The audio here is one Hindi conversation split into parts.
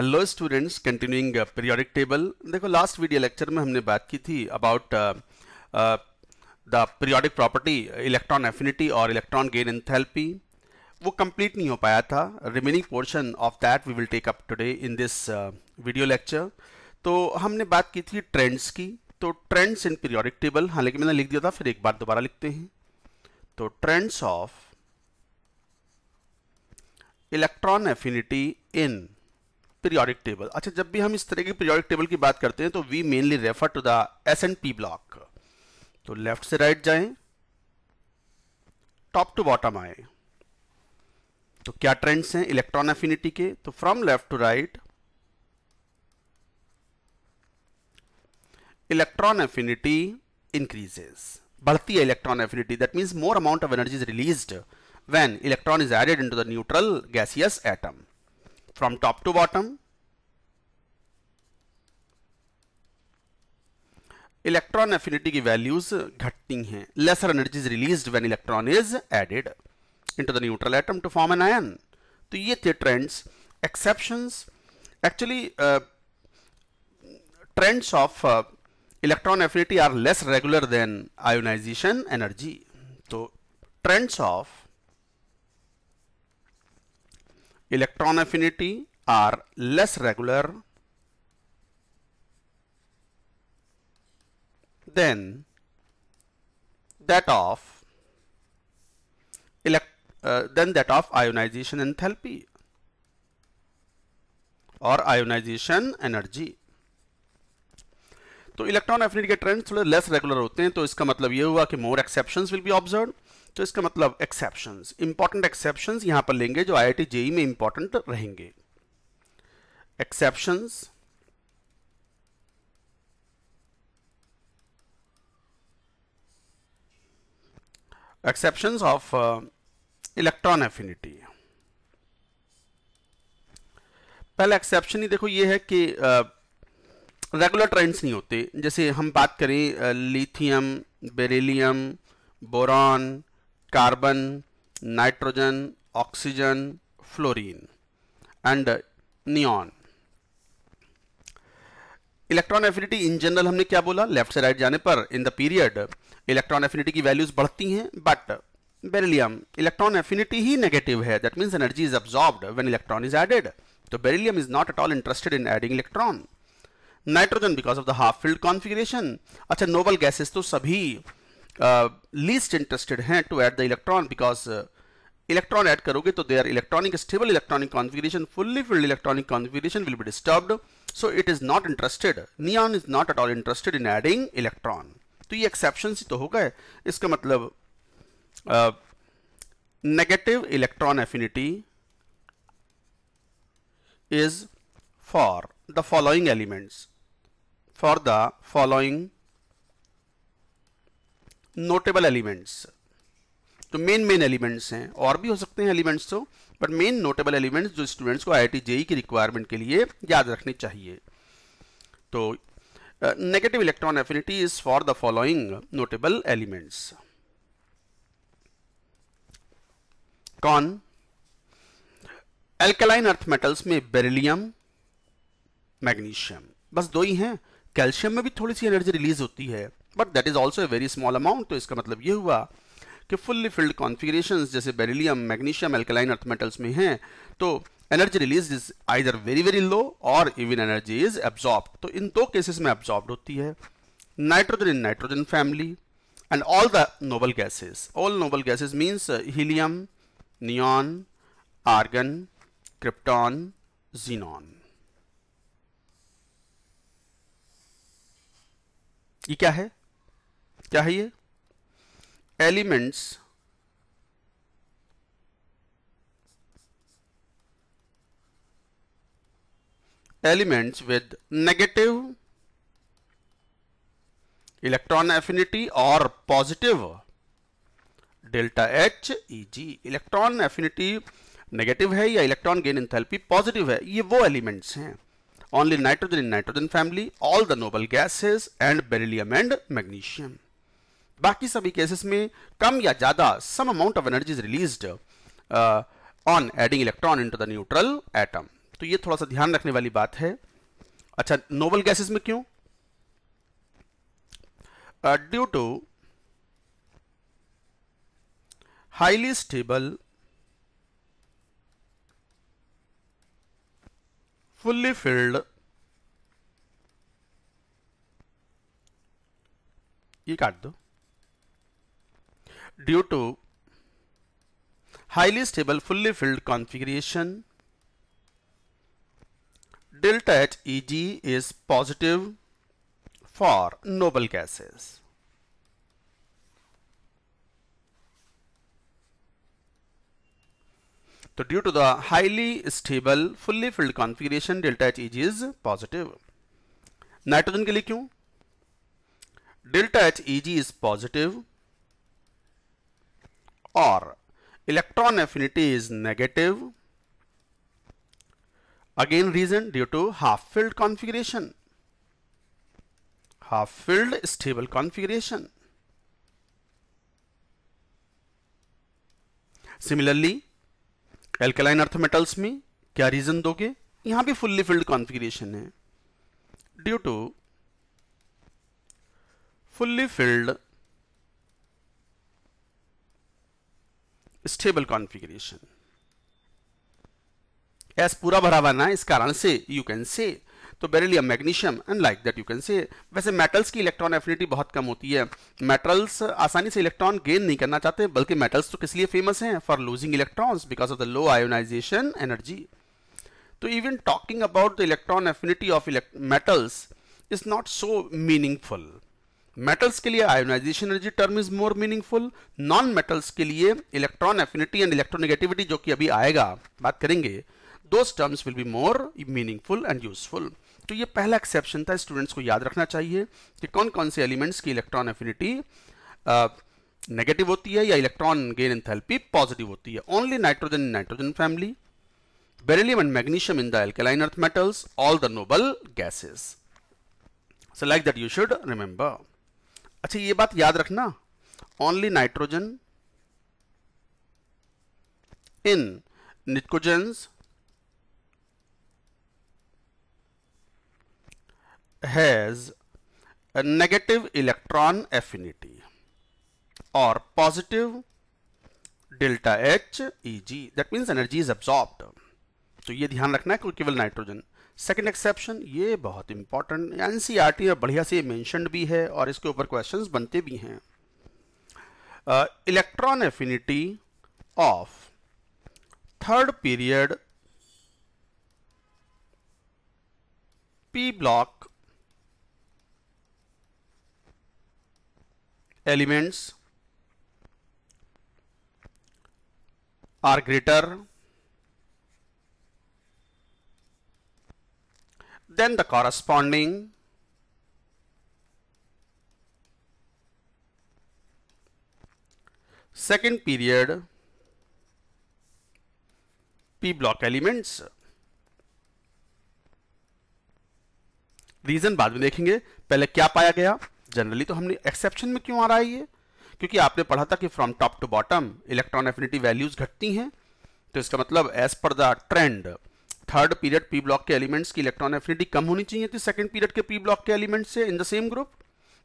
Hello students continuing periodic table देखो लास्ट वीडियो लेक्चर में हमने बात की थी about the periodic property electron affinity और इलेक्ट्रॉन गेन एंथैल्पी वो कंप्लीट नहीं हो पाया था remaining portion of that we will take up today in this video lecture तो हमने बात की थी ट्रेंड्स की तो ट्रेंड्स इन पीरियोडिक टेबल हालांकि मैंने लिख दिया था फिर एक बार दोबारा लिखते हैं तो trends of electron affinity in periodic table अच्छा जब भी हम इस तरह की पीरियोडिक टेबल की बात करते हैं तो we mainly refer to the S and P block तो लेफ्ट से राइट जाए जाएं टॉप टू बॉटम आए तो क्या ट्रेंड्स हैं इलेक्ट्रॉन एफिनिटी के तो from left to right electron affinity increases बढ़ती है electron affinity that means more amount of energy is released when electron is added into the neutral gaseous atom from top to bottom. Electron affinity की वैल्यूज घटती हैं lesser energy is released when electron is added into the neutral atom to form an ion तो ये थे trends exceptions actually trends of electron affinity are less regular than ionization energy तो trends of electron affinity are less regular than that of elect uh, than that of ionization enthalpy or ionization energy तो इलेक्ट्रॉन एफिनिटी के ट्रेंड्स थोड़े लेस रेगुलर होते हैं तो इसका मतलब ये हुआ कि more exception will be observe तो इसका मतलब एक्सेप्शन इंपॉर्टेंट एक्सेप्शन यहां पर लेंगे जो आई आई e में इंपॉर्टेंट रहेंगे exceptions exception of electron affinity पहला एक्सेप्शन ही देखो ये है कि रेगुलर uh, ट्रेंड्स नहीं होते जैसे हम बात करें lithium beryllium boron carbon nitrogen oxygen fluorine and neon electron affinity in general हमने क्या बोला लेफ्ट से राइट जाने पर in the period electron affinity की वैल्यूज बढ़ती हैं बट बेरिलियम इलेक्ट्रॉन एफिनिटी ही नेगेटिव है that means energy is absorbed when electron is added तो beryllium is not at all interested in adding electron nitrogen because of the half filled configuration अच्छा नोबल गैसेज तो सभी लीस्ट uh, इंटरेस्टेड हैं to add the electron because electron add करोगे तो they are electronic stable electronic configuration fully filled electronic configuration will be disturb so it is not interested neon is not at all interested in adding electron तो ये एक्सेप्शन तो होगा इसका मतलब negative electron affinity is for the following elements for the following notable elements तो मेन मेन एलिमेंट्स हैं और भी हो सकते हैं एलिमेंट्स तो बट मेन नोटेबल एलिमेंट्स जो स्टूडेंट्स को आई जेई e की रिक्वायरमेंट के लिए याद रखने चाहिए तो negative electron affinity is for the following notable elements कौन एल्कलाइन अर्थ मेटल्स में बेरिलियम मैग्नीशियम बस दो ही हैं कैल्शियम में भी थोड़ी सी एनर्जी रिलीज होती है but that is also a very small amount तो इसका मतलब ये हुआ कि फुल्ली फिल्ड कॉन्फिग्रेशन जैसे beryllium magnesium alkaline earth metals में हैं तो energy release is either very very low और इवन एनर्जी इज एब्जॉर्ब तो इन दो केसेस में एब्जॉर्ब होती है nitrogen in nitrogen family and all the noble gases all noble gases means helium neon argon krypton xenon ये क्या है क्या है ये elements elements with negative electron affinity और positive delta H E G electron affinity negative है या इलेक्ट्रॉन गेन इंथैल्पी पॉजिटिव है ये वो एलिमेंट्स हैं only nitrogen in nitrogen family all the noble gases and beryllium and magnesium बाकी सभी केसेस में कम या ज्यादा some amount of energy is on adding electron into the neutral atom तो ये थोड़ा सा ध्यान रखने वाली बात है अच्छा नोबल गैसेस में क्यों due to highly stable fully filled ये काट दो due to highly stable fully filled configuration. Delta H Eg is positive for noble gases. So due to the highly stable fully filled configuration delta H Eg is positive. Nitrogen ke liye क्यों? Delta H E G or electron affinity is negative again reason due to half filled configuration half filled stable configuration similarly alkaline earth metals में kya reason doge yahan bhi fully filled configuration hai due to fully filled stable configurations पूरा भरा हुआ ना इस कारण से यू कैन से तो beryllium magnesium and like that you can say वैसे मेटल्स की इलेक्ट्रॉन एफिनिटी बहुत कम होती है मेटल्स आसानी से इलेक्ट्रॉन गेन नहीं करना चाहते बल्कि मेटल्स तो किस लिए फेमस हैं for losing electrons because of the low ionization energy तो even talking about the electron affinity of metals is not so meaningful metals के लिए ionization energy term is more meaningful non metals के लिए इलेक्ट्रॉन एफिनिटी एंड इलेक्ट्रोनिगेटिविटी जो कि अभी आएगा बात करेंगे those terms will be more meaningful and useful तो ये पहला एक्सेप्शन था स्टूडेंट्स को याद रखना चाहिए कि कौन कौन से एलिमेंट्स की इलेक्ट्रॉन एफिनिटी नेगेटिव होती है या इलेक्ट्रॉन गेन एंथैल्पी पॉजिटिव होती है only nitrogen nitrogen family beryllium and magnesium in the alkaline earth metals all the noble gases so like that you should remember अच्छा ये बात याद रखना only nitrogen in pnicogens has negative electron affinity और positive delta H E G that means energy is absorb तो ये ध्यान रखना है केवल नाइट्रोजन सेकेंड एक्सेप्शन ये बहुत important N C R T में बढ़िया से मैंशनड भी है और इसके ऊपर क्वेश्चन बनते भी हैं electron affinity of third period P block elements are greater then the corresponding second period P block elements reason बाद में देखेंगे पहले क्या पाया गया जनरली तो हमने एक्सेप्शन में क्यों आ रहा है ये क्योंकि आपने पढ़ा था कि from top to bottom electron affinity values घटती हैं तो इसका मतलब as per the trend third period P block के एलिमेंट्स की इलेक्ट्रॉन एफिनिटी कम होनी चाहिए थी सेकंड पीरियड के पी ब्लॉक के एलिमेंट्स से in the same group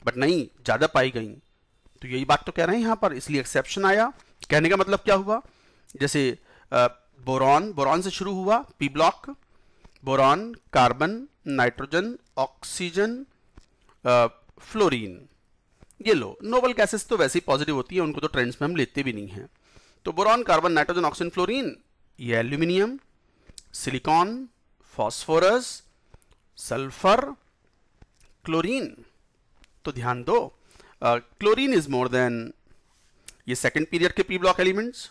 but नहीं ज़्यादा पाई गई तो यही बात तो कह रहे हैं यहां पर इसलिए एक्सेप्शन आया कहने का मतलब क्या हुआ जैसे बोरॉन बोरॉन से शुरू हुआ P block boron carbon nitrogen oxygen fluorine ये लो नोबल गैसेस तो वैसे ही पॉजिटिव होती है उनको तो ट्रेंड्स में हम लेते भी नहीं हैं तो boron carbon nitrogen oxygen fluorine ये aluminium silicon phosphorus sulphur chlorine तो ध्यान दो क्लोरीन इज मोर देन ये सेकेंड पीरियड के पी ब्लॉक एलिमेंट्स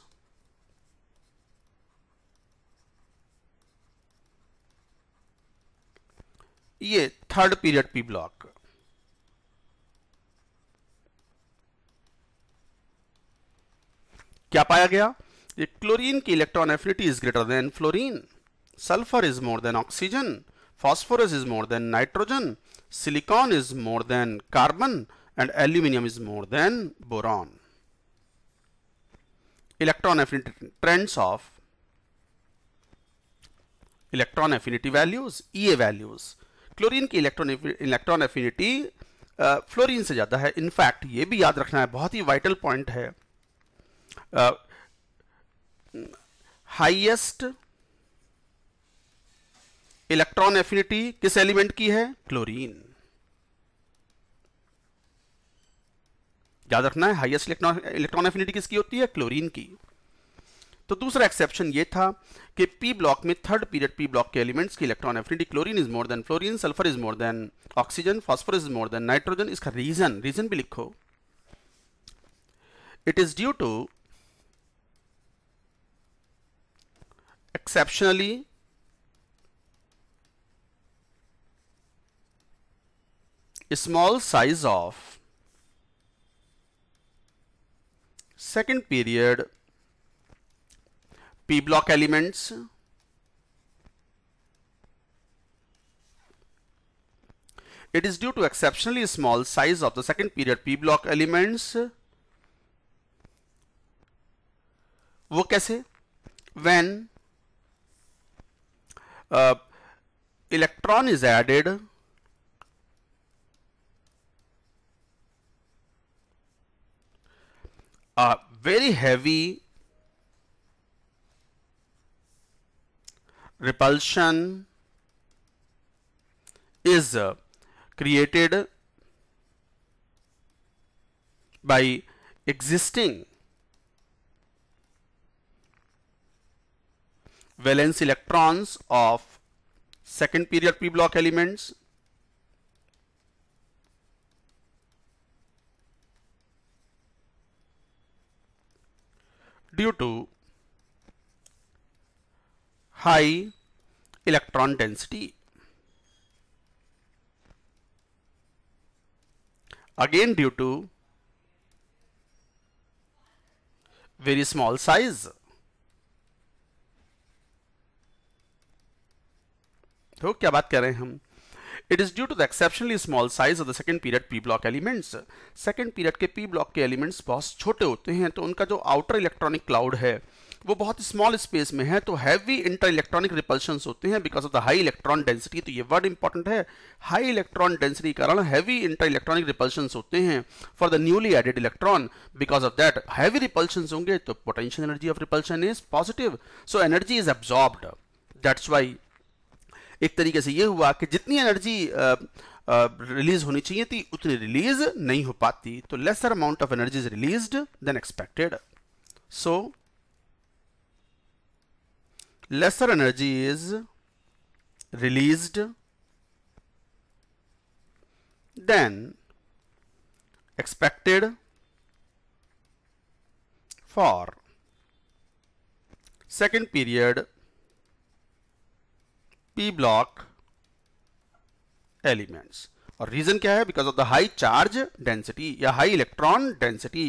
ये थर्ड पीरियड पी ब्लॉक क्या पाया गया ये क्लोरीन की electron affinity is greater than fluorine sulfur is more than oxygen phosphorus is more than nitrogen silicon is more than carbon and aluminium is more than boron electron affinity trends of electron affinity values EA values chlorine की इलेक्ट्रॉन इलेक्ट्रॉन एफिनिटी फ्लोरीन से ज़्यादा है इनफैक्ट ये भी याद रखना है बहुत ही वाइटल पॉइंट है हाईएस्ट uh, इलेक्ट्रॉन एफिनिटी किस एलिमेंट की है क्लोरीन याद रखना है हाईएस्ट इलेक्ट्रॉन एफिनिटी किसकी होती है क्लोरीन की तो दूसरा एक्सेप्शन ये था कि पी ब्लॉक में थर्ड पीरियड पी ब्लॉक के एलिमेंट्स की electron affinity chlorine is more than fluorine sulphur is more than oxygen phosphor is more than nitrogen इसका रीजन रीजन भी लिखो it is due to exceptionally small size of second period P block elements It is due to exceptionally small size of the second period P block elements. वो कैसे? When uh, electron is added a very heavy repulsion is uh, created by existing valence electrons of second period p block elements due to high electron density. Again due to very small size. तो क्या बात कर रहे हैं हम it is due to the exceptionally small size of the second period P block elements second period के पी ब्लॉक के एलिमेंट्स बहुत छोटे होते हैं तो उनका जो आउटर इलेक्ट्रॉनिक क्लाउड है वो बहुत स्मॉल स्पेस में है तो हैवी इंटर इलेक्ट्रॉनिक रिपल्शन होते हैं because of the high electron density तो ये वर्ड इंपॉर्टेंट है हाई इलेक्ट्रॉन डेंसिटी कारण हैवी इंटर इलेक्ट्रॉनिक रिपल्शन होते हैं for the newly added electron because of that heavy repulsion होंगे तो potential energy of repulsion is positive so energy is absorbed that's why एक तरीके से ये हुआ कि जितनी एनर्जी रिलीज होनी चाहिए थी उतनी रिलीज नहीं हो पाती तो lesser amount of energy is released than expected so lesser energy is release than expected for second period P block elements और रीजन क्या है because of the high charge density या high electron density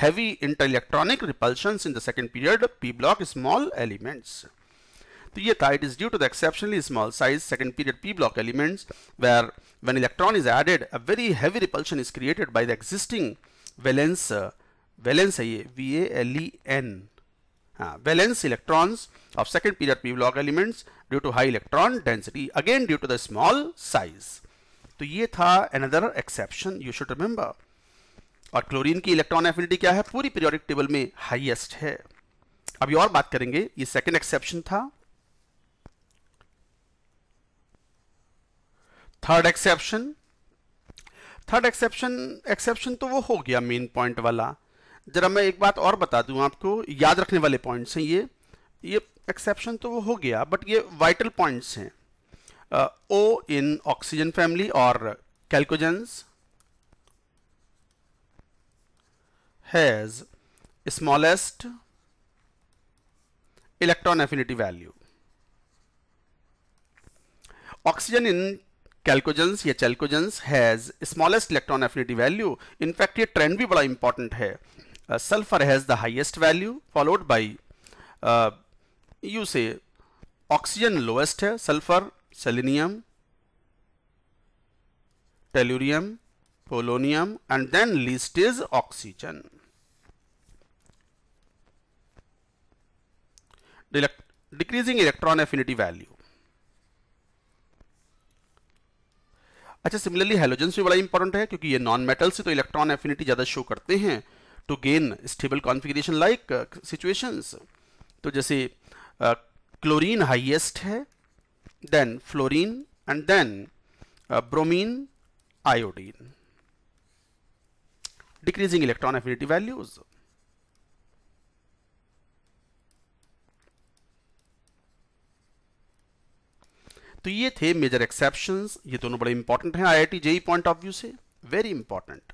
heavy inter electronic repulsion in the second period P block small elements तो ये था it is due to the exceptionally small size second period P block elements where when electron is added a very heavy repulsion is created by the existing valence valence है ये V A L E N uh, valence electrons of second period p log elements due to high electron density again due to the small size तो ये था another exception you should remember और क्लोरीन की इलेक्ट्रॉन एफिनिटी क्या है पूरी पीरियोडिक टेबल में हाईएस्ट है अभी और बात करेंगे ये सेकंड एक्सेप्शन था third exception third exception exception तो वो हो गया मेन पॉइंट वाला ज़रा मैं एक बात और बता दूं आपको याद रखने वाले पॉइंट्स हैं ये ये एक्सेप्शन तो हो गया बट ये वाइटल पॉइंट्स हैं ओ इन ऑक्सीजन फैमिली और chalcogens has smallest electron affinity value oxygen in chalcogens या chalcogens has smallest electron affinity value in fact ये ट्रेंड भी बड़ा इंपॉर्टेंट है sulphur has the highest value followed by you say oxygen lowest है sulphur selenium tellurium polonium and then least is oxygen decreasing electron affinity value अच्छा सिमिलरली हेलोजन भी बड़ा इंपॉर्टेंट है क्योंकि ये नॉन मेटल से तो इलेक्ट्रॉन एफिनिटी ज़्यादा शो करते हैं to gain stable configuration like situations तो जैसे क्लोरीन uh, हाईएस्ट है then fluorine and then bromine iodine decreasing electron affinity values तो ये थे मेजर एक्सेप्शंस ये दोनों बड़े इंपॉर्टेंट हैं IIT JEE point of view से very important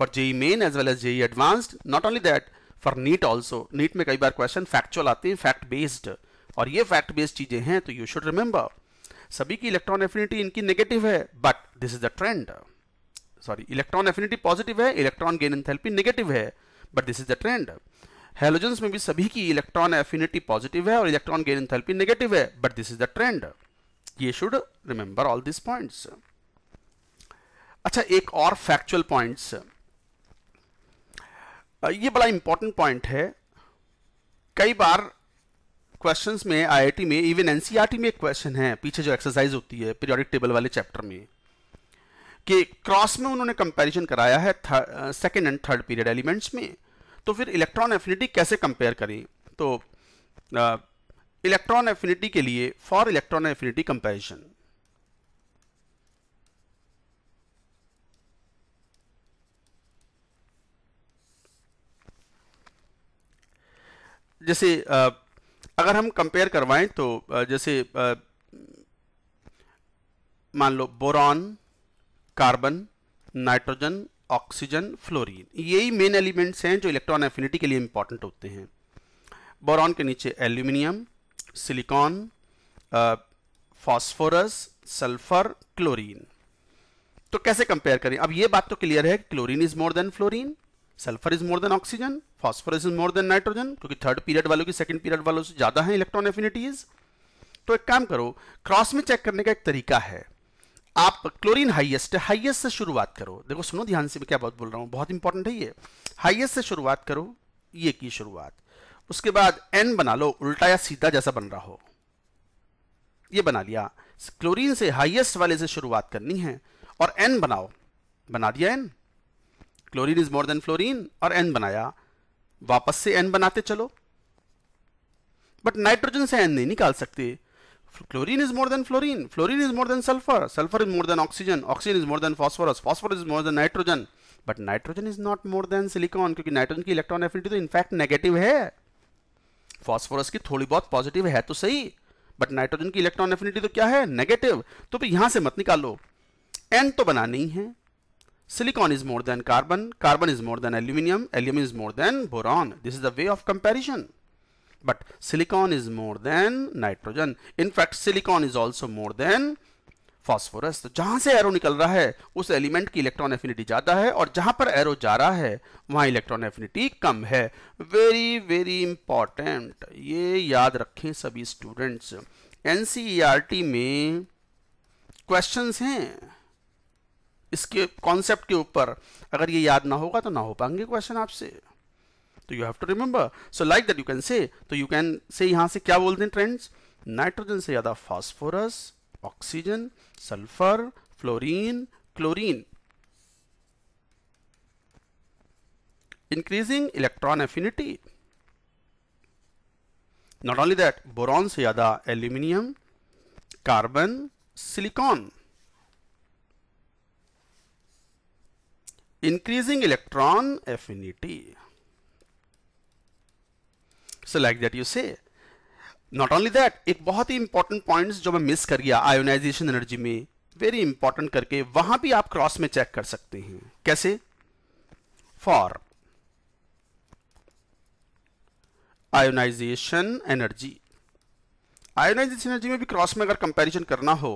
for JE main as well as JE advanced. Not only that, for NEET also. NEET में कई बार question factual आते हैं fact based और ये fact based चीजें हैं तो you should remember. सभी की electron affinity इनकी negative है but this is the trend. Sorry, electron affinity positive है electron gain enthalpy negative है but this is the trend. Halogens में भी सभी की इलेक्ट्रॉन एफिनिटी पॉजिटिव है और इलेक्ट्रॉन गेन एंथैल्पी नेगेटिव है but this is the trend ये should remember all this points अच्छा एक और फैक्चुअल पॉइंट्स ये बड़ा इंपॉर्टेंट पॉइंट है कई बार क्वेश्चंस में आईआईटी में इवन एनसीईआरटी e में एक क्वेश्चन है पीछे जो एक्सरसाइज होती है पीरियोडिक टेबल वाले चैप्टर में कि क्रॉस में उन्होंने कंपैरिजन कराया है second and third period elements में तो फिर इलेक्ट्रॉन एफिनिटी कैसे कंपेयर करें तो इलेक्ट्रॉन एफिनिटी के लिए फॉर इलेक्ट्रॉन एफिनिटी कंपेरिजन जैसे अगर हम कंपेयर करवाएं तो जैसे मान लो boron carbon nitrogen oxygen fluorine यही मेन एलिमेंट्स हैं जो इलेक्ट्रॉन एफिनिटी के लिए इंपॉर्टेंट होते हैं बोरॉन के नीचे aluminium silicon phosphorus sulphur chlorine तो कैसे कंपेयर करें अब ये बात तो क्लियर है chlorine is more than fluorine sulphur is more than oxygen phosphorus is more than nitrogen क्योंकि थर्ड पीरियड वालों की सेकंड पीरियड वालों से ज़्यादा है इलेक्ट्रॉन एफिनिटीज तो एक काम करो क्रॉस में चेक करने का एक तरीका है आप क्लोरीन हाईएस्ट हाइएस्ट हाईएस्ट से शुरुआत करो देखो सुनो ध्यान से मैं क्या बात बोल रहा हूं बहुत इंपॉर्टेंट है ये हाईएस्ट से शुरुआत करो ये की शुरुआत उसके बाद एन बना लो उल्टा या सीधा जैसा बन रहा हो ये बना लिया क्लोरीन से हाईएस्ट वाले से शुरुआत करनी है और एन बनाओ बना दिया एन chlorine is more than fluorine और एन बनाया वापस से एन बनाते चलो बट नाइट्रोजन से एन नहीं निकाल सकते chlorine is more than fluorine fluorine is more than sulphur sulphur is more than oxygen oxygen is more than phosphorus phosphorus is more than nitrogen but nitrogen is not more than silicon क्योंकि नाइट्रोजन की इलेक्ट्रॉन एफिनिटी तो इनफैक्ट नेगेटिव है फॉस्फोरस की थोड़ी बहुत पॉजिटिव है तो सही बट नाइट्रोजन की इलेक्ट्रॉन एफिनिटी तो क्या है नेगेटिव तो फिर यहां से मत निकालो एन तो बना नहीं है silicon is more than carbon carbon is more than aluminum aluminum is more than boron this is the way of comparison but silicon is more than nitrogen in fact silicon is also more than phosphorus तो जहां से एरो निकल रहा है उस एलिमेंट की इलेक्ट्रॉन एफिनिटी ज्यादा है और जहां पर एरो जा रहा है वहां इलेक्ट्रॉन एफिनिटी कम है वेरी वेरी इंपॉर्टेंट ये याद रखें सभी स्टूडेंट्स एनसीईआरटी में क्वेश्चंस हैं इसके कॉन्सेप्ट के ऊपर अगर ये याद ना होगा तो ना हो पाएंगे क्वेश्चन आपसे तो you have to remember so like that you can say तो यू कैन से यहां से क्या बोलते हैं ट्रेंड्स नाइट्रोजन से ज़्यादा phosphorus oxygen sulphur fluorine chlorine increasing electron affinity not only that boron से ज़्यादा aluminium carbon silicon increasing electron affinity. So like that you say. Not only that, ek bahut hi important points jo main miss kar gaya ionization energy mein very important karke wahan bhi aap cross mein check kar sakte hain kaise For ionization energy ionization energy mein bhi cross mein agar comparison karna ho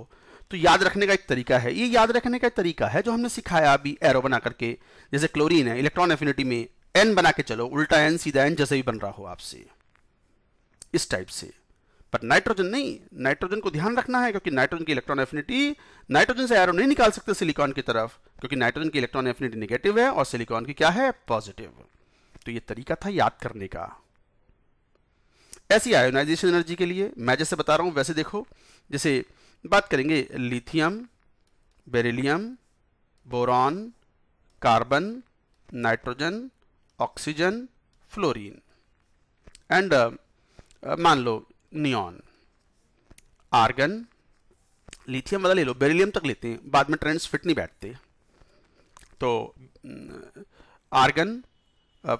तो याद रखने का एक तरीका है ये याद रखने का एक तरीका है जो हमने सिखाया अभी एरो बना करके जैसे क्लोरीन है इलेक्ट्रॉन एफिनिटी में एन बना के चलो उल्टा एन सीधा एन जैसे भी बन रहा हो आपसे इस टाइप से पर नाइट्रोजन नहीं नाइट्रोजन को ध्यान रखना है क्योंकि नाइट्रोजन की इलेक्ट्रॉन एफिनिटी नाइट्रोजन से एरो नहीं निकाल सकते सिलिकॉन की तरफ क्योंकि नाइट्रोजन की इलेक्ट्रॉन एफिनिटी निगेटिव है और सिलिकॉन की क्या है पॉजिटिव तो यह तरीका था याद करने का ऐसी आयोनाइजेशन एनर्जी के लिए मैं जैसे बता रहा हूं वैसे देखो जैसे बात करेंगे lithium beryllium boron carbon nitrogen oxygen fluorine and uh, uh, मान लो नियॉन आर्गन लिथियम वाला ले लो बेरिलियम तक लेते हैं बाद में ट्रेंड्स फिट नहीं बैठते तो uh, argon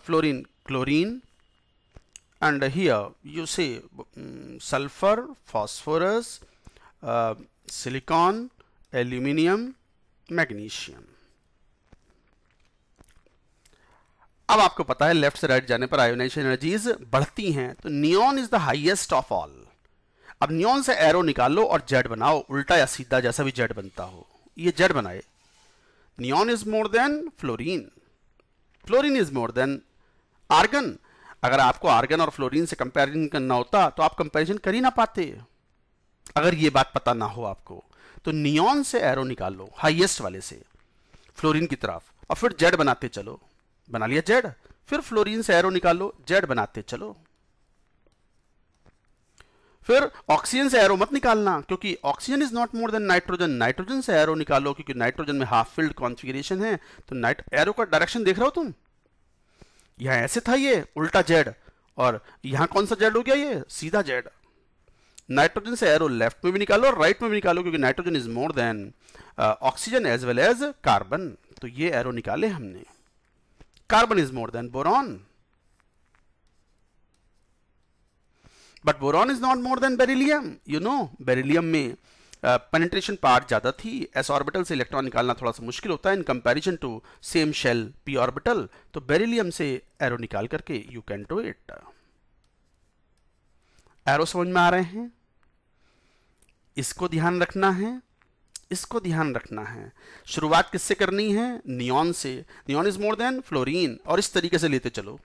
fluorine chlorine and here you say sulphur phosphorus silicon aluminium magnesium अब आपको पता है लेफ्ट से राइट जाने पर आयोनाइज एनर्जीज बढ़ती हैं तो neon is the highest of all अब नियॉन से एरो निकालो और जेड बनाओ उल्टा या सीधा जैसा भी जेड बनता हो ये जेड बनाए neon is more than fluorine fluorine is more than argon अगर आपको आर्गन और फ्लोरीन से कंपैरिजन करना होता तो आप कंपैरिजन कर ही ना पाते अगर ये बात पता ना हो आपको तो नियॉन से एरो निकाल लो हाइएस्ट वाले से फ्लोरीन की तरफ और फिर जेड बनाते चलो बना लिया जेड फिर फ्लोरीन से एरो निकालो जेड बनाते चलो फिर ऑक्सीजन से एरो मत निकालना क्योंकि oxygen is not more than nitrogen nitrogen से एरो निकालो क्योंकि नाइट्रोजन में हाफ फील्ड कॉन्फिगरेशन है तो नाइट एरो का डायरेक्शन देख रहे हो तुम यहां ऐसे था ये उल्टा जेड और यहां कौन सा जेड हो गया ये सीधा जेड नाइट्रोजन से एरो लेफ्ट में भी निकालो और राइट में भी निकालो क्योंकि nitrogen is more than oxygen as well as carbon तो ये एरो निकाले हमने carbon is more than boron but boron is not more than beryllium you know beryllium में पेनेट्रेशन पार्ट ज़्यादा थी एस ऑर्बिटल से इलेक्ट्रॉन निकालना थोड़ा सा मुश्किल होता है in comparison to same shell P orbital तो बेरिलियम से एरो निकाल करके you can do it arrow समझ में आ रहे हैं इसको ध्यान रखना है इसको ध्यान रखना है शुरुआत किससे करनी है नियॉन से neon is more than fluorine और इस तरीके से लेते चलो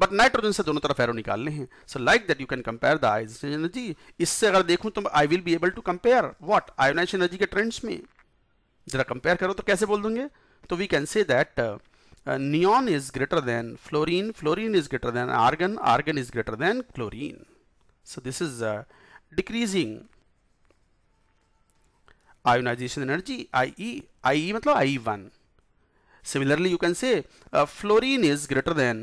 बट नाइट्रोजन से दोनों तरफ एरो निकालने हैं so like that you can compare the ionisation energy इससे अगर देखूं तो I will be able to compare what ionisation energy के ट्रेंड्स में जरा कंपेयर करो तो कैसे बोल दूंगे तो we can say that uh, neon is greater than fluorine, fluorine is greater than argon, argon is greater than chlorine. So this is uh, decreasing ionization energy IE, IE matlab i1 Similarly, you can say uh, fluorine is greater than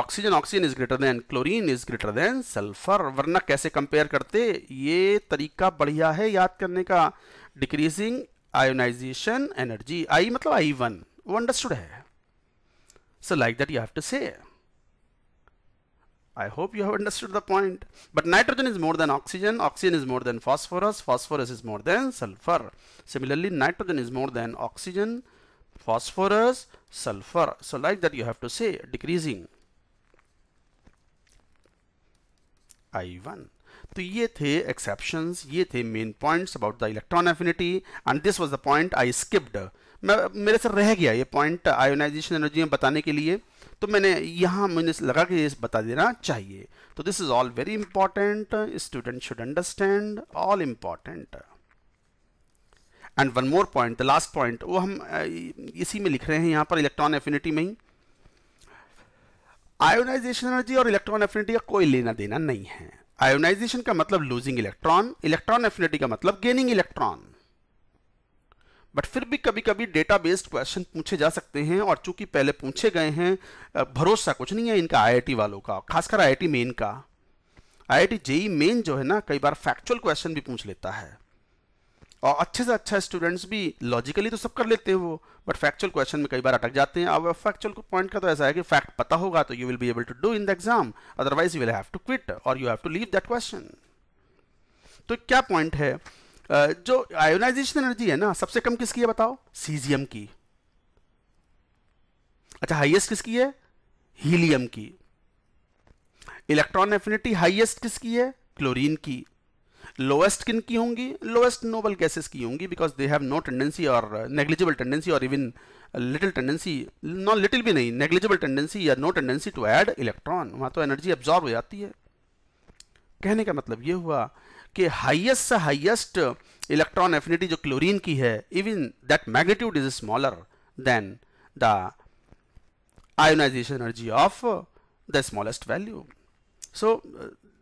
oxygen oxygen is greater than chlorine is greater than sulphur वरना कैसे कंपेयर करते ये तरीका बढ़िया है याद करने का डिक्रीजिंग आयोनाइजेशन एनर्जी आई मतलब आई वन वो understood so like that you have to say I hope you have understood the point but nitrogen is more than oxygen oxygen is more than phosphorus phosphorus is more than sulfur similarly nitrogen is more than oxygen phosphorus sulfur so like that you have to say decreasing I1 तो ये exceptions. एक्सेप्शंस ये main points about the electron affinity. And this was the point I skipped. मैं मेरे से रह गया ये पॉइंट आयोनाइजेशन एनर्जी में बताने के लिए तो मैंने यहाँ मुझे लगा कि ये बता देना चाहिए तो this is all very important student should understand all important and one more point the last point वो हम uh, इसी में लिख रहे हैं यहाँ पर इलेक्ट्रॉन एफिनिटी में ही आयोनाइजेशन एनर्जी और इलेक्ट्रॉन एफिनिटी का कोई लेना देना नहीं है आयोनाइजेशन का मतलब लूजिंग इलेक्ट्रॉन इलेक्ट्रॉन एफिनिटी का मतलब गेनिंग इलेक्ट्रॉन बट फिर भी कभी कभी डेटा बेस्ड क्वेश्चन पूछे जा सकते हैं और चूंकि पहले पूछे गए हैं भरोसा कुछ नहीं है इनका आईआईटी वालों का खासकर आईआईटी मेन का आईआईटी जेई मेन जो है ना कई बार फैक्चुअल क्वेश्चन भी पूछ लेता है और अच्छे से अच्छा स्टूडेंट्स भी लॉजिकली तो सब कर लेते हैं वो बट फैक्चुअल क्वेश्चन में कई बार अटक जाते हैं अब फैक्चुअल पॉइंट का तो ऐसा है कि फैक्ट पता होगा तो you will be able to do in the exam otherwise you will have to quit और you have to leave that question तो क्या पॉइंट है जो आयोनाइजेशन एनर्जी है ना सबसे कम किसकी है बताओ सीजियम की अच्छा हाईएस्ट किसकी है हीलियम की इलेक्ट्रॉन एफिनिटी हाईएस्ट किसकी है क्लोरीन की लोएस्ट किन की होंगी लोएस्ट नोबल गैसेस की होंगी because they have no tendency और नेग्लिजिबल टेंडेंसी और even little tendency non little भी नहीं नेग्लिजिबल टेंडेंसी या no tendency to add electron वहां तो एनर्जी एब्जॉर्व हो जाती है कहने का मतलब यह हुआ कि हाईएस्ट से हाईएस्ट इलेक्ट्रॉन एफिनिटी जो क्लोरीन की है even that magnitude is smaller than the ionisation energy of the smallest value so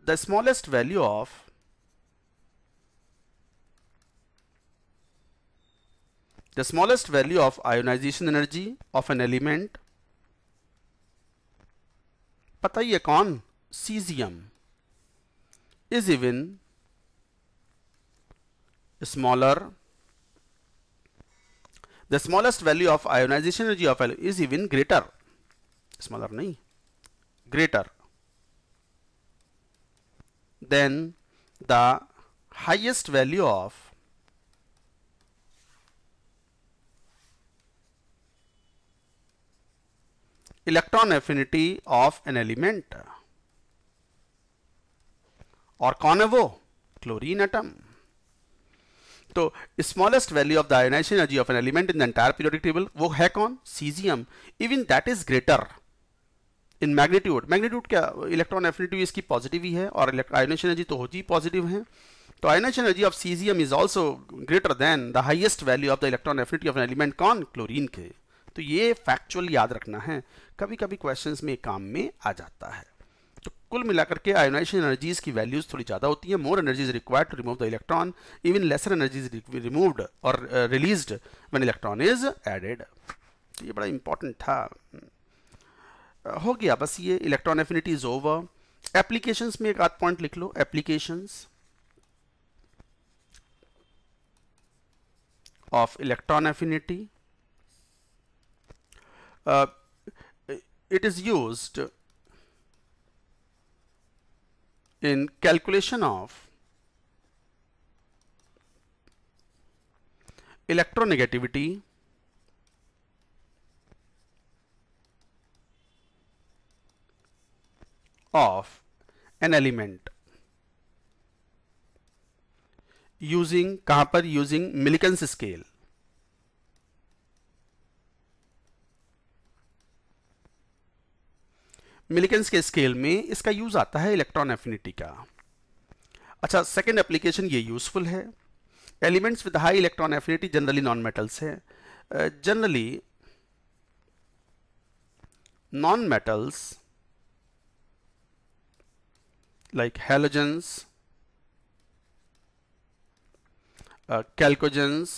the smallest value of the smallest value of ionisation energy of an element पता ही है कौन caesium is even smaller the smallest value of ionization energy of alloy is even greater smaller nahi greater than the highest value of electron affinity of an element or conovo chlorine atom तो smallest value of the ionisation energy of an element in the entire periodic table वो है कौन caesium even that is greater in magnitude magnitude क्या इलेक्ट्रॉन एफिनिटी इसकी पॉजिटिव ही है और आयोनाइजेशन एनर्जी तो होती ही पॉजिटिव है तो ionisation energy of caesium is also greater than the highest value of the electron affinity of an element कौन क्लोरीन के तो ये फैक्चुअल याद रखना है कभी कभी क्वेश्चन में काम में आ जाता है कुल मिलाकर के आयोनाइजेशन एनर्जीज की वैल्यूज थोड़ी ज़्यादा होती है more energies required to remove the electron even lesser energies removed और release when electron is added ये बड़ा इंपॉर्टेंट था हो गया बस ये electron affinity is over application में एक आध पॉइंट लिख लो application of electron affinity it is use in calculation of electronegativity of an element using कहां पर using Millikan's scale मिलिकेंस के स्केल में इसका यूज आता है इलेक्ट्रॉन एफिनिटी का अच्छा सेकेंड एप्लीकेशन ये यूजफुल है elements with high electron affinity generally non metals है generally non metals like halogens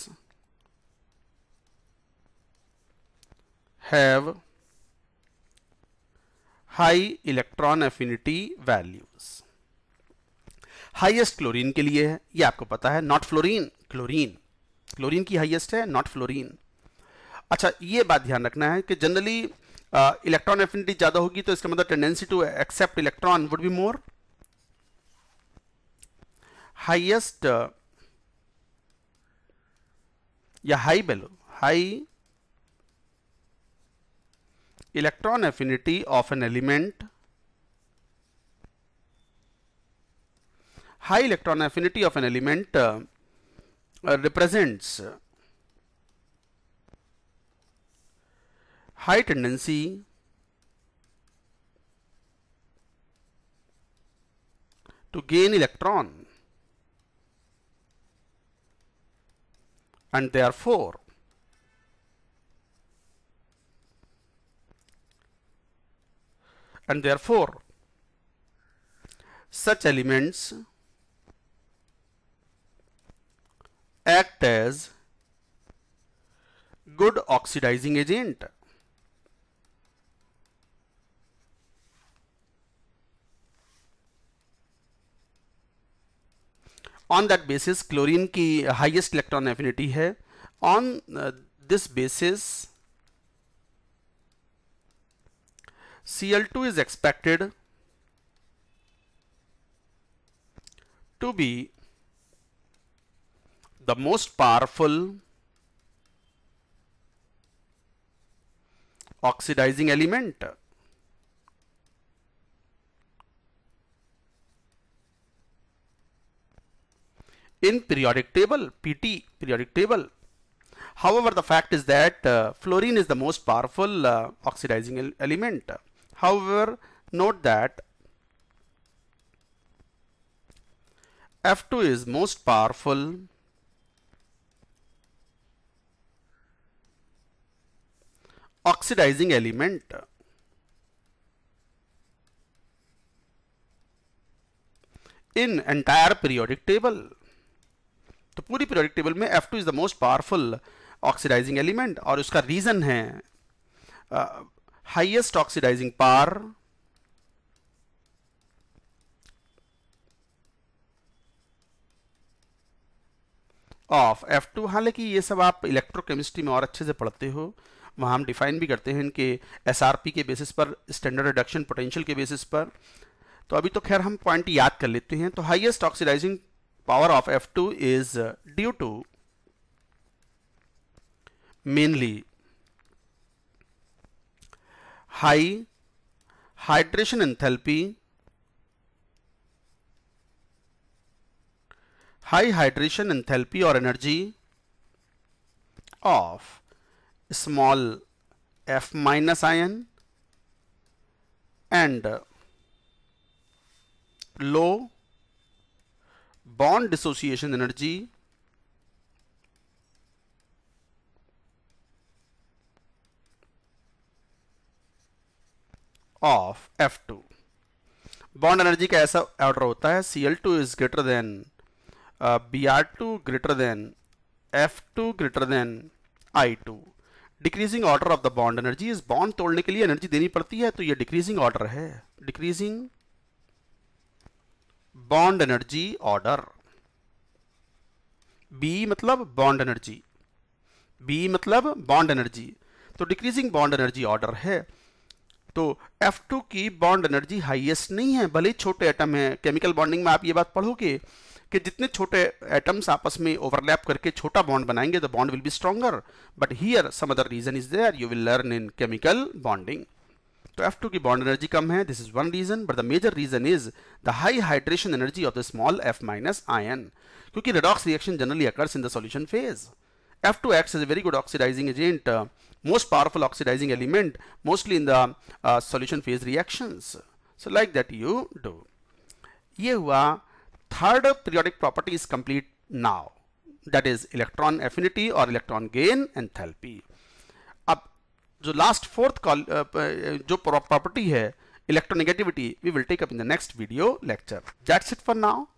uh, have high electron affinity values highest chlorine के लिए है ये आपको पता है नॉट फ्लोरीन क्लोरीन क्लोरीन की हाइएस्ट है नॉट फ्लोरीन अच्छा ये बात ध्यान रखना है कि जनरली इलेक्ट्रॉन एफिनिटी ज़्यादा होगी तो इसका मतलब tendency to accept electron would be more highest या high below high electron affinity of an element high electron affinity of an element uh, uh, represents high tendency to gain electron and therefore and therefore such elements act as good oxidizing agent. On that basis chlorine ki highest electron affinity hai On uh, this basis Cl2 is expected to be the most powerful oxidizing element. in periodic table PT periodic table however the fact is that uh, fluorine is the most powerful uh, oxidizing el element However, note that F2 is most powerful oxidizing element. in entire periodic table तो पूरी periodic table में F2 two is the most powerful oxidising element और उसका रीजन है highest oxidizing power of F2 हालांकि ये सब आप इलेक्ट्रोकेमिस्ट्री में और अच्छे से पढ़ते हो वहाँ हम डिफाइन भी करते हैं इनके एस के बेसिस पर स्टैंडर्ड रिडक्शन पोटेंशियल के बेसिस पर तो अभी तो खैर हम पॉइंट याद कर लेते हैं तो highest oxidising power of F2 is due to mainly high hydration enthalpy high hydration enthalpy or energy of small f minus ion and low bond dissociation energy of F two bond energy का ऐसा ऑर्डर होता है C L two is greater than B R two greater than F two greater than I two decreasing order of the bond energy इस बॉन्ड तोड़ने के लिए एनर्जी देनी पड़ती है तो ये डिक्रीजिंग ऑर्डर है decreasing bond energy order B मतलब बॉन्ड एनर्जी बी मतलब बॉन्ड एनर्जी तो डिक्रीजिंग बॉन्ड एनर्जी ऑर्डर है तो F2 की बॉन्ड एनर्जी हाईएस्ट नहीं है भले ही छोटे एटम है केमिकल बॉन्डिंग में आप ये बात पढ़ोगे कि जितने छोटे एटम्स आपस में ओवरलैप करके छोटा बॉन्ड बनाएंगे the bond will be stronger but here some other reason is there you will learn in chemical bonding तो F2 की बॉन्ड एनर्जी कम है this is one reason but the major reason is the high hydration energy of the small F- ion क्योंकि redox reaction generally occurs in the solution phase F2 acts as a very good oxidizing agent, uh, most powerful oxidizing element, mostly in the uh, solution phase reactions. So like that you do. ये हुआ uh, third periodic property is complete now. That is electron affinity or electron gain enthalpy. अब जो last fourth call, uh, uh, जो property है electronegativity we will take up in the next video lecture. That's it for now.